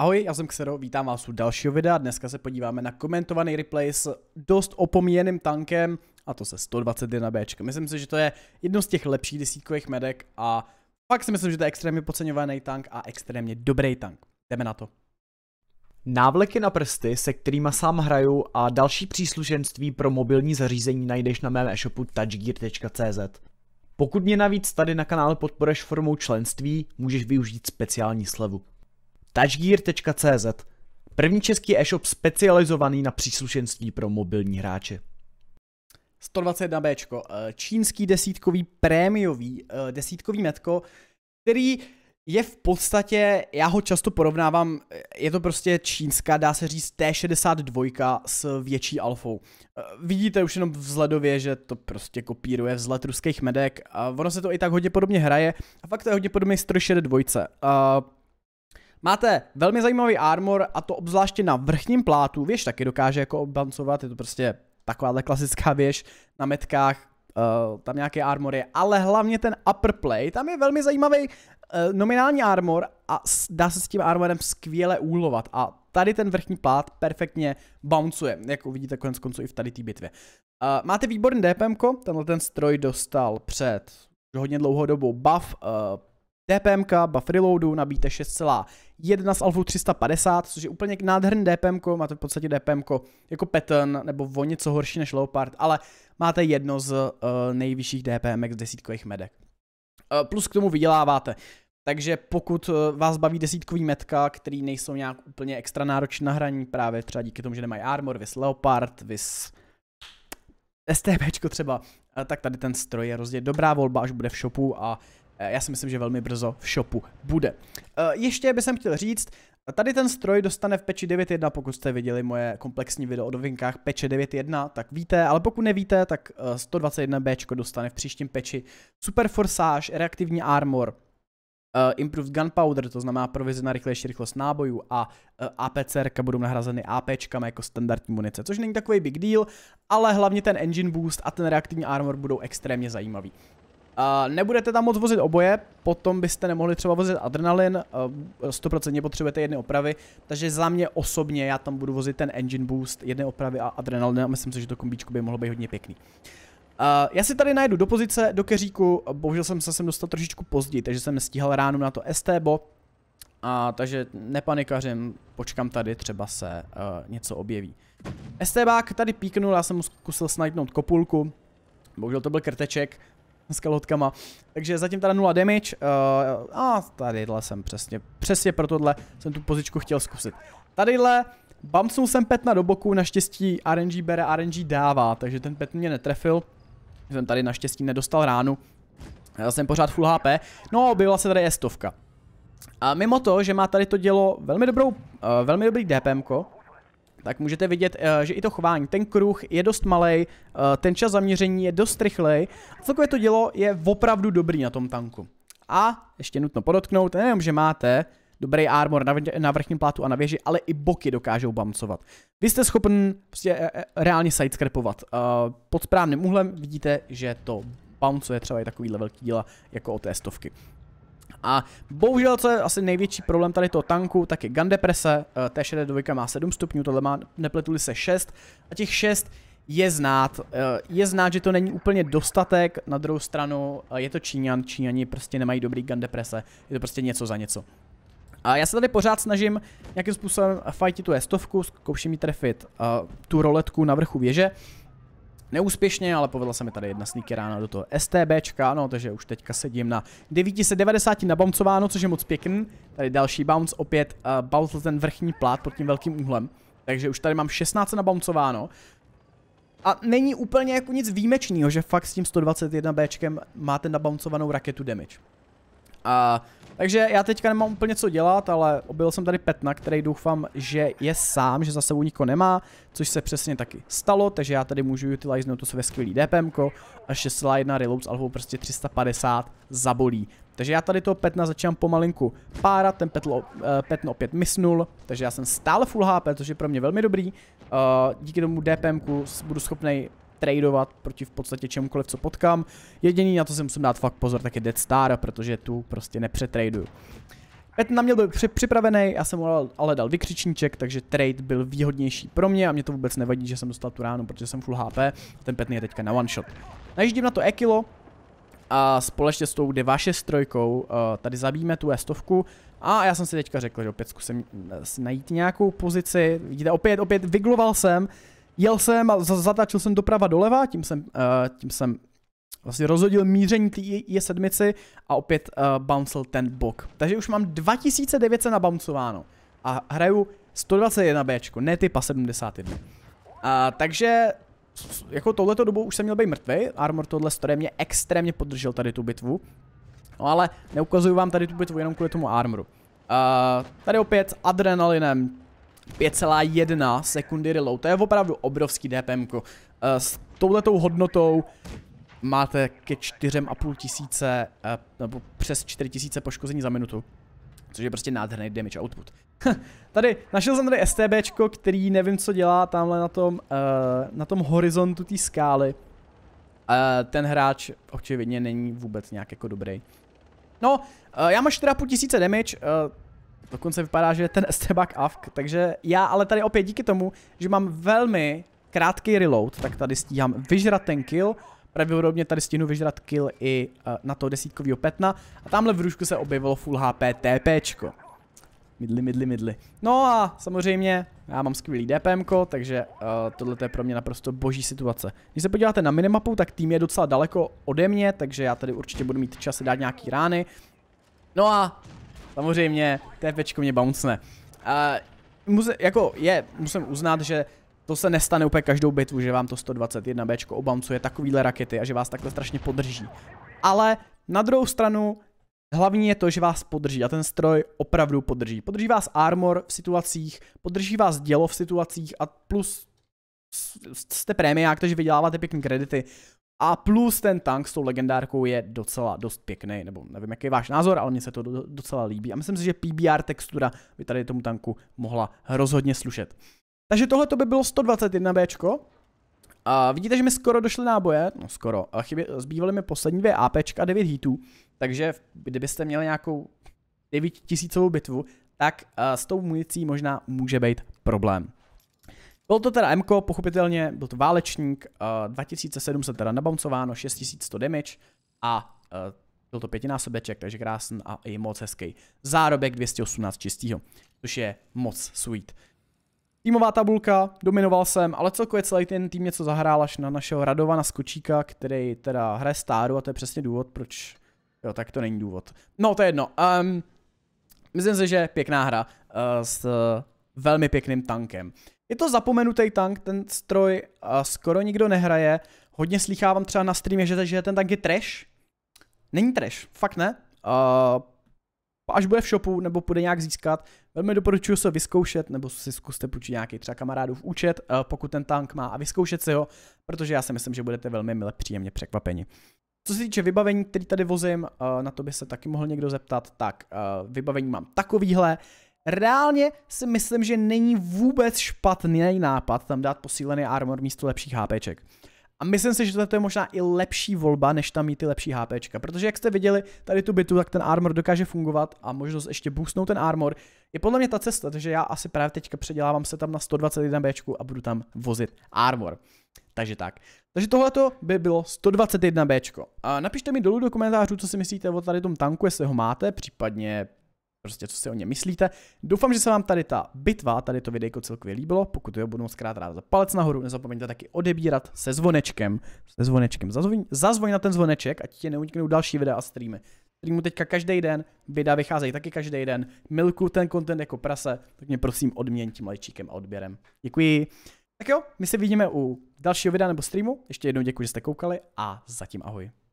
Ahoj, já jsem Xero, vítám vás u dalšího videa. Dneska se podíváme na komentovaný replay s dost opomíjeným tankem, a to se 121 B. Myslím si, že to je jedno z těch lepších desítkových medek a fakt si myslím, že to je extrémně podceňovaný tank a extrémně dobrý tank. Jdeme na to. Návleky na prsty, se kterými sám hraju a další příslušenství pro mobilní zařízení najdeš na mém e-shopu touchgear.cz. Pokud mě navíc tady na kanále podporeš formou členství, můžeš využít speciální slevu touchgear.cz, první český e-shop specializovaný na příslušenství pro mobilní hráče. 121B, eh, čínský desítkový prémiový eh, desítkový metko, který je v podstatě, já ho často porovnávám, eh, je to prostě čínská, dá se říct T62 s větší alfou. Vidíte už jenom vzhledově, že to prostě kopíruje vzhled ruských medek a ono se to i tak hodně podobně hraje a fakt to je hodně podobný 162. A Máte velmi zajímavý armor a to obzvláště na vrchním plátu. Věž taky dokáže jako obbancovat, je to prostě takováhle klasická věž na metkách, uh, tam nějaké armory, ale hlavně ten upper play, tam je velmi zajímavý uh, nominální armor a dá se s tím armorem skvěle úlovat a tady ten vrchní plát perfektně bouncuje, jak uvidíte konec konců i v tady té bitvě. Uh, máte výborný DPM, tenhle ten stroj dostal před hodně dlouhou dobu buff, uh, DPMK, buff reloadu, nabíte 6,1 z Alfu 350, což je úplně nádherný DPM, máte v podstatě DPM jako pattern nebo o něco horší než Leopard, ale máte jedno z uh, nejvyšších DPM z desítkových medek. Uh, plus k tomu vyděláváte. Takže pokud eh, vás baví desítkový metka, který nejsou nějak úplně extra náročné na hraní, právě třeba díky tomu, že nemají armor, vis Leopard, vis STBčko třeba, tak tady ten stroj je rozdíl dobrá volba, až bude v shopu a Eh, já si myslím, že velmi brzo v shopu bude. Eh, ještě bych chtěl říct, Tady ten stroj dostane v peči 9.1, pokud jste viděli moje komplexní video o novinkách peče 9.1, tak víte, ale pokud nevíte, tak 121B eh, dostane v příštím peči Super Forsage, Reaktivní Armor, uh, Improved Gunpowder, to znamená provize na rychlejší rychlost nábojů a uh, APCR budou nahrazeny APčkami jako standardní munice, což není takový big deal, ale hlavně ten engine boost a ten reaktivní armor budou extrémně zajímavý. Uh, nebudete tam moc vozit oboje, potom byste nemohli třeba vozit adrenalin, uh, 100% e, potřebujete jedny opravy, takže za mě osobně já tam budu vozit ten engine boost, jedny opravy a adrenalin a myslím si, že to kombíčko by mohlo být hodně pěkný. Uh, já si tady najdu do pozice, do keříku, bohužel jsem se sem dostal trošičku později, takže jsem nestíhal ráno na to STBO, a takže nepanikařím, počkám tady, třeba se uh, něco objeví. STBák tady píknul, já jsem mu zkusil snajpnout kopulku, bohužel to byl krteček, s kalotkama. Takže zatím teda 0 damage uh, a tadyhle jsem přesně, přesně pro tohle jsem tu pozičku chtěl zkusit. Tadyhle bamcnul jsem Petna do boku, naštěstí RNG bere, RNG dává, takže ten Pet mě netrefil. Jsem tady naštěstí nedostal ránu. Já jsem pořád full HP. No, byla se tady estovka. A mimo to, že má tady to dělo velmi dobrou, uh, velmi dobrý DPMko, tak můžete vidět, eh, že i to chování, ten kruh je dost malý, eh, ten čas zaměření je dost rychlej. A celkově to dělo je opravdu dobrý na tom tanku. A ještě nutno podotknout, nejenom, že máte dobrý armor na, vrchním plátu a na věži, ale i boky dokážou bamcovat. Vy jste schopen prostě eh, reálně sidescrapovat. Pod správným úhlem vidíte, že to bouncuje třeba i takovýhle velký díla jako o té stovky. A bohužel, co je asi největší problém tady toho tanku, tak je gun deprese. Eh, T62 má 7 stupňů, tohle má nepletuli se 6. A těch 6 je znát, eh, je znát, že to není úplně dostatek, na druhou stranu eh, je to Číňan, Číňani prostě nemají dobrý gun deprese, je to prostě něco za něco. A já se tady pořád snažím nějakým způsobem fightit tu stovku, zkouším ji trefit tu roletku na vrchu věže, neúspěšně, ale povedla se mi tady jedna sníky rána do toho STBčka, no takže už teďka sedím na 990 bouncováno, což je moc pěkný. Tady další bounce, opět uh, bounce ten vrchní plát pod tím velkým úhlem. Takže už tady mám 16 bouncováno A není úplně jako nic výjimečného, že fakt s tím 121Bčkem máte nabouncovanou raketu damage. A, takže já teďka nemám úplně co dělat, ale objel jsem tady Petna, který doufám, že je sám, že za sebou nikoho nemá, což se přesně taky stalo, takže já tady můžu utilize to své skvělý DPM a na reload s alfou prostě 350 zabolí. Takže já tady toho Petna začínám pomalinku párat, ten petlo uh, Petno opět misnul, takže já jsem stále full HP, což je pro mě velmi dobrý. Uh, díky tomu DPMku budu schopný tradovat proti v podstatě čemukoliv, co potkám. Jediný, na to si musím dát fakt pozor, tak je Dead Star, protože tu prostě nepřetraduju. Pet na mě byl připravený, já jsem mu ale dal vykřičníček, takže trade byl výhodnější pro mě a mě to vůbec nevadí, že jsem dostal tu ránu, protože jsem full HP a ten Petný je teďka na one shot. Najíždím na to Ekilo a společně s tou 263 strojkou eh, tady zabijeme tu estovku a já jsem si teďka řekl, že opět zkusím eh, najít nějakou pozici, vidíte, opět, opět vygloval jsem, jel jsem a zatačil jsem doprava doleva, tím jsem, uh, tím jsem vlastně rozhodil míření té je sedmici a opět uh, bouncel ten bok. Takže už mám 2900 nabouncováno a hraju 121 B, ne typa 71. Uh, takže jako touhleto dobou už jsem měl být mrtvý, Armor tohle story mě extrémně podržel tady tu bitvu. No ale neukazuju vám tady tu bitvu jenom kvůli tomu Armoru. Uh, tady opět adrenalinem, 5,1 sekundy reload. To je opravdu obrovský DPM. -ko. Uh, s touhletou hodnotou máte ke 4,5 tisíce, eh, nebo přes 4 tisíce poškození za minutu. Což je prostě nádherný damage output. Hm, tady, našel jsem tady STBčko, který nevím co dělá tamhle na tom, eh, na tom horizontu té skály. Eh, ten hráč očividně není vůbec nějak jako dobrý. No, já mám 4,5 tisíce damage, Dokonce vypadá, že je ten Estebak Avk, takže já ale tady opět díky tomu, že mám velmi krátký reload, tak tady stíhám vyžrat ten kill, pravděpodobně tady stihnu vyžrat kill i uh, na toho desítkovýho petna a tamhle v růžku se objevilo full HP TPčko. Midli, midli, midli. No a samozřejmě já mám skvělý DPMko, takže uh, eh, tohle je pro mě naprosto boží situace. Když se podíváte na minimapu, tak tým je docela daleko ode mě, takže já tady určitě budu mít čas dát nějaký rány. No a Samozřejmě, TPčko mě bouncne. A muze, jako je, musím uznat, že to se nestane úplně každou bitvu, že vám to 121 Bčko obouncuje takovýhle rakety a že vás takhle strašně podrží. Ale na druhou stranu, hlavní je to, že vás podrží a ten stroj opravdu podrží. Podrží vás armor v situacích, podrží vás dělo v situacích a plus jste prémiák, takže vyděláváte pěkný kredity. A plus ten tank s tou legendárkou je docela dost pěkný, nebo nevím, jaký je váš názor, ale mně se to docela líbí. A myslím si, že PBR textura by tady tomu tanku mohla rozhodně slušet. Takže tohle to by bylo 121B. A vidíte, že mi skoro došly náboje, no skoro, chybě, zbývaly mi poslední dvě AP a 9 hitů, takže kdybyste měli nějakou 9000 bitvu, tak eh, s tou municí možná může být problém. Byl to teda MK, pochopitelně, byl to válečník, uh, eh, 2700 teda nabouncováno, 6100 damage a uh, byl to pětinásobeček, takže krásný a i moc hezký. Zárobek 218 čistýho, což je moc sweet. Týmová tabulka, dominoval jsem, ale celkově celý ten tým něco zahrál až na našeho Radovana Skočíka, který teda hraje stáru a to je přesně důvod, proč... Jo, tak to není důvod. No, to je jedno. Um, myslím si, že pěkná hra uh, s uh, velmi pěkným tankem. Je to zapomenutý tank, ten stroj a skoro nikdo nehraje. Hodně slychávám třeba na streamě, že, že ten tank je trash. Není trash, fakt ne. Uh, až bude v shopu nebo bude nějak získat, velmi doporučuji se vyzkoušet, nebo si zkuste půjčit nějaký třeba kamarádův účet, uh, pokud ten tank má a vyzkoušet si ho, protože já si myslím, že budete velmi milé příjemně překvapeni. Co se týče vybavení, který tady vozím, eh, na to by se taky mohl někdo zeptat, tak eh, vybavení mám takovýhle reálně si myslím, že není vůbec špatný nápad tam dát posílený armor místo lepších HPček. A myslím si, že to je možná i lepší volba, než tam mít ty lepší HPčka, protože jak jste viděli tady tu bitu, tak ten armor dokáže fungovat a možnost ještě boostnout ten armor je podle mě ta cesta, takže já asi právě teďka předělávám se tam na 121 Bčku a budu tam vozit armor. Takže tak. Takže tohle by bylo 121 Bčko. A napište mi dolů do komentářů, co si myslíte o tady tom tanku, jestli ho máte, případně prostě co si o ně myslíte. Doufám, že se vám tady ta bitva, tady to videjko celkově líbilo. Pokud jo, budu moc krát rád za palec nahoru. Nezapomeňte taky odebírat se zvonečkem. Se zvonečkem. Zazvoň, zazvoň na ten zvoneček, ať ti neuniknou další videa a streamy. Streamu teďka každý den, videa vycházejí taky každý den. Milku ten content jako prase, tak mě prosím odměň tím lajčíkem a odběrem. Děkuji. Tak jo, my se vidíme u dalšího videa nebo streamu. Ještě jednou děkuji, že jste koukali a zatím ahoj.